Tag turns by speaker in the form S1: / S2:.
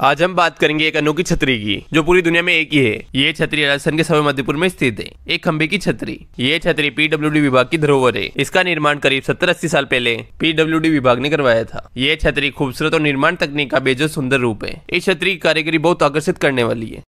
S1: आज हम बात करेंगे एक अनोखी छतरी की जो पूरी दुनिया में एक ही है ये छतरी राजस्थान के सभी मध्यपुर में स्थित है एक खंबे की छतरी ये छतरी पीडब्ल्यूडी विभाग की धरोहर है इसका निर्माण करीब सत्तर अस्सी साल पहले पीडब्ल्यूडी विभाग ने करवाया था ये छतरी खूबसूरत और निर्माण तकनीक का बेजो सुंदर रूप है इस छतरी की कारीगरी बहुत आकर्षित करने वाली है